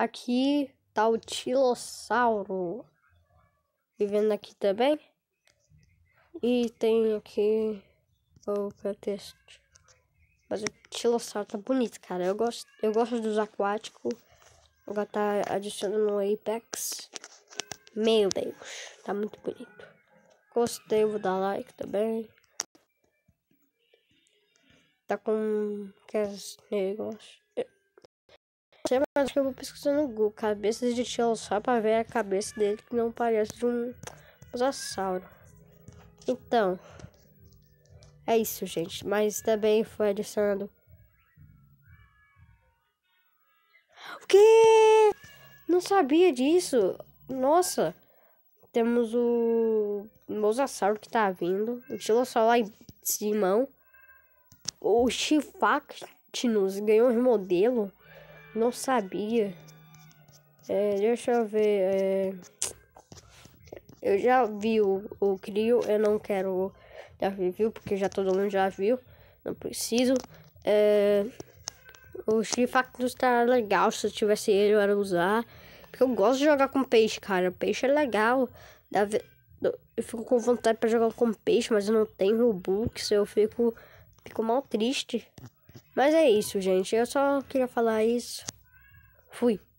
Aqui tá o Tilossauro. Vivendo aqui também. E tem aqui o texto Mas o Tilossauro tá bonito, cara. Eu gosto, eu gosto dos aquáticos. Agora tá adicionando o Apex. Meu Deus, tá muito bonito. Gostei, vou dar like também. Tá com aqueles negócios sei mais que eu vou pesquisar no Google. Cabeças de só pra ver a cabeça dele que não parece de um Mosasauro. Então, é isso, gente. Mas também foi adicionado. O que? Não sabia disso. Nossa. Temos o Mosasauro que tá vindo. O só lá em Simão. O Chifactinus ganhou um remodelo. Não sabia. É, deixa eu ver. É... Eu já vi o, o Crio, eu não quero dar review, porque já todo mundo já viu. Não preciso. É... O Chifactus tá legal, se eu tivesse ele eu era usar. Porque eu gosto de jogar com peixe, cara. Peixe é legal. Dá... Eu fico com vontade para jogar com peixe, mas eu não tenho Robux. Eu fico, fico mal triste. Mas é isso, gente. Eu só queria falar isso. Fui.